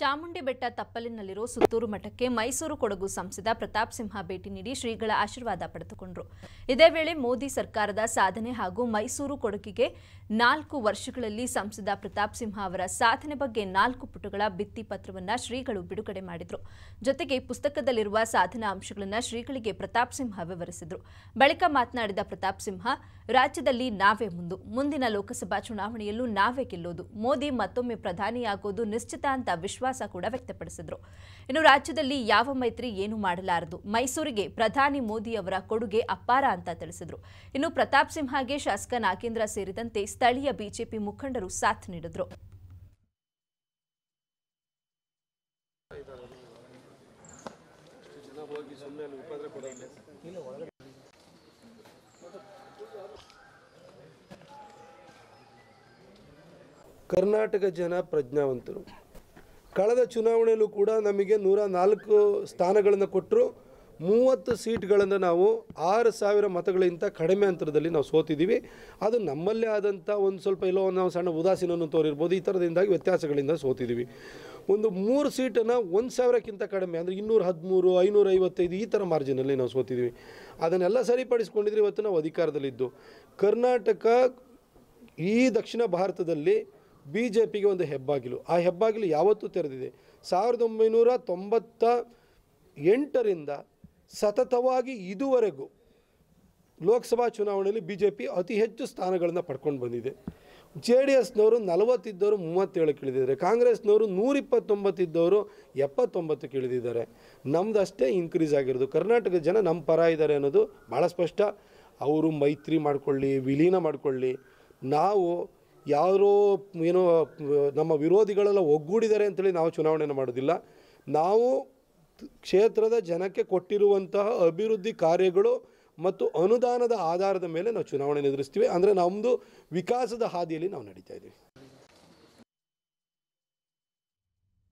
ಚಾಮುಂಡಿ ಬೆಟ್ಟ ತಪ್ಪಲಿನಲ್ಲಿರುವ ಸುತ್ತೂರು ಮಠಕ್ಕೆ ಮೈಸೂರು ಕೊಡಗು ಸಂಸದ ಪ್ರತಾಪ್ ಸಿಂಹ ಭೇಟಿ ನೀಡಿ ಶ್ರೀಗಳ ಆಶೀರ್ವಾದ ಪಡೆದುಕೊಂಡರು ಇದೇ ವೇಳೆ ಮೋದಿ ಸರ್ಕಾರದ ಸಾಧನೆ ಹಾಗೂ ಮೈಸೂರು ಕೊಡಗಿಗೆ ನಾಲ್ಕು ವರ್ಷಗಳಲ್ಲಿ ಸಂಸದ ಪ್ರತಾಪ್ ಸಿಂಹ ಅವರ ಸಾಧನೆ ಬಗ್ಗೆ ನಾಲ್ಕು ಪುಟಗಳ ಭಿತ್ತಿ ಪತ್ರವನ್ನು ಶ್ರೀಗಳು ಬಿಡುಗಡೆ ಮಾಡಿದರು ಜೊತೆಗೆ ಪುಸ್ತಕದಲ್ಲಿರುವ ಸಾಧನಾ ಅಂಶಗಳನ್ನು ಶ್ರೀಗಳಿಗೆ ಪ್ರತಾಪ್ ಸಿಂಹ ವಿವರಿಸಿದರು ಬಳಿಕ ಮಾತನಾಡಿದ ಪ್ರತಾಪ್ ಸಿಂಹ ರಾಜ್ಯದಲ್ಲಿ ನಾವೇ ಮುಂದು ಮುಂದಿನ ಲೋಕಸಭಾ ಚುನಾವಣೆಯಲ್ಲೂ ನಾವೇ ಗೆಲ್ಲೋದು ಮೋದಿ ಮತ್ತೊಮ್ಮೆ ಪ್ರಧಾನಿಯಾಗೋದು ನಿಶ್ಚಿತ ಅಂತ ವಿಶ್ವಾಸ ಕೂಡ ವ್ಯಕ್ತಪಡಿಸಿದರು ಇನ್ನು ರಾಜ್ಯದಲ್ಲಿ ಯಾವ ಮೈತ್ರಿ ಏನು ಮಾಡಲಾರದು ಮೈಸೂರಿಗೆ ಪ್ರಧಾನಿ ಮೋದಿ ಅವರ ಕೊಡುಗೆ ಅಪಾರ ಅಂತ ತಿಳಿಸಿದರು ಇನ್ನು ಪ್ರತಾಪ್ ಸಿಂಹಗೆ ಶಾಸಕ ನಾಗೇಂದ್ರ ಸೇರಿದಂತೆ ಸ್ಥಳೀಯ ಬಿಜೆಪಿ ಮುಖಂಡರು ಸಾಥ್ ನೀಡಿದರು ಕರ್ನಾಟಕ ಜನ ಪ್ರಜ್ಞಾವಂತರು ಕಳೆದ ಚುನಾವಣೆಯಲ್ಲೂ ಕೂಡ ನಮಗೆ ನೂರ ನಾಲ್ಕು ಸ್ಥಾನಗಳನ್ನು ಕೊಟ್ಟರು ಮೂವತ್ತು ಸೀಟ್ಗಳನ್ನು ನಾವು ಆರು ಸಾವಿರ ಮತಗಳಿಂತ ಕಡಿಮೆ ಅಂತರದಲ್ಲಿ ನಾವು ಸೋತಿದ್ದೀವಿ ಅದು ನಮ್ಮಲ್ಲೇ ಆದಂಥ ಒಂದು ಸ್ವಲ್ಪ ಎಲ್ಲೋ ನಾವು ಸಣ್ಣ ಉದಾಸೀನವನ್ನು ತೋರಿರ್ಬೋದು ಈ ಥರದಿಂದಾಗಿ ವ್ಯತ್ಯಾಸಗಳಿಂದ ಸೋತಿದ್ದೀವಿ ಒಂದು ಮೂರು ಸೀಟನ್ನು ಒಂದು ಸಾವಿರಕ್ಕಿಂತ ಕಡಿಮೆ ಅಂದರೆ ಇನ್ನೂರ ಹದಿಮೂರು ಐನೂರ ಐವತ್ತೈದು ಈ ಥರ ಮಾರ್ಜಿನಲ್ಲಿ ನಾವು ಸೋತಿದ್ದೀವಿ ಅದನ್ನೆಲ್ಲ ಸರಿಪಡಿಸ್ಕೊಂಡಿದ್ರೆ ಇವತ್ತು ನಾವು ಅಧಿಕಾರದಲ್ಲಿದ್ದು ಕರ್ನಾಟಕ ಈ ದಕ್ಷಿಣ ಭಾರತದಲ್ಲಿ ಬಿ ಜೆ ಪಿಗೆ ಒಂದು ಹೆಬ್ಬಾಗಿಲು ಆ ಹೆಬ್ಬಾಗಿಲು ಯಾವತ್ತೂ ತೆರೆದಿದೆ ಸಾವಿರದ ಒಂಬೈನೂರ ತೊಂಬತ್ತ ಎಂಟರಿಂದ ಸತತವಾಗಿ ಇದುವರೆಗೂ ಲೋಕಸಭಾ ಚುನಾವಣೆಯಲ್ಲಿ ಬಿ ಜೆ ಪಿ ಅತಿ ಹೆಚ್ಚು ಸ್ಥಾನಗಳನ್ನು ಪಡ್ಕೊಂಡು ಬಂದಿದೆ ಜೆ ಡಿ ಎಸ್ನವರು ನಲವತ್ತಿದ್ದವರು ಮೂವತ್ತೇಳು ಇಳಿದಿದ್ದಾರೆ ಕಾಂಗ್ರೆಸ್ನವರು ನೂರಿಪ್ಪತ್ತೊಂಬತ್ತಿದ್ದವರು ಎಪ್ಪತ್ತೊಂಬತ್ತಕ್ಕೆ ಇಳಿದಿದ್ದಾರೆ ನಮ್ಮದಷ್ಟೇ ಇನ್ಕ್ರೀಸ್ ಆಗಿರೋದು ಕರ್ನಾಟಕದ ಜನ ನಮ್ಮ ಪರ ಇದ್ದಾರೆ ಅನ್ನೋದು ಭಾಳ ಸ್ಪಷ್ಟ ಅವರು ಮೈತ್ರಿ ಮಾಡಿಕೊಳ್ಳಿ ವಿಲೀನ ಮಾಡಿಕೊಳ್ಳಿ ನಾವು ಯಾರೋ ಏನೋ ನಮ್ಮ ವಿರೋಧಿಗಳೆಲ್ಲ ಒಗ್ಗೂಡಿದ್ದಾರೆ ಅಂತೇಳಿ ನಾವು ಚುನಾವಣೆಯನ್ನು ಮಾಡೋದಿಲ್ಲ ನಾವು ಕ್ಷೇತ್ರದ ಜನಕ್ಕೆ ಕೊಟ್ಟಿರುವಂತಹ ಅಭಿವೃದ್ಧಿ ಕಾರ್ಯಗಳು ಮತ್ತು ಅನುದಾನದ ಆಧಾರದ ಮೇಲೆ ನಾವು ಚುನಾವಣೆ ಎದುರಿಸ್ತೀವಿ ಅಂದರೆ ನಮ್ಮದು ವಿಕಾಸದ ಹಾದಿಯಲ್ಲಿ ನಾವು ನಡೀತಾ ಇದ್ದೀವಿ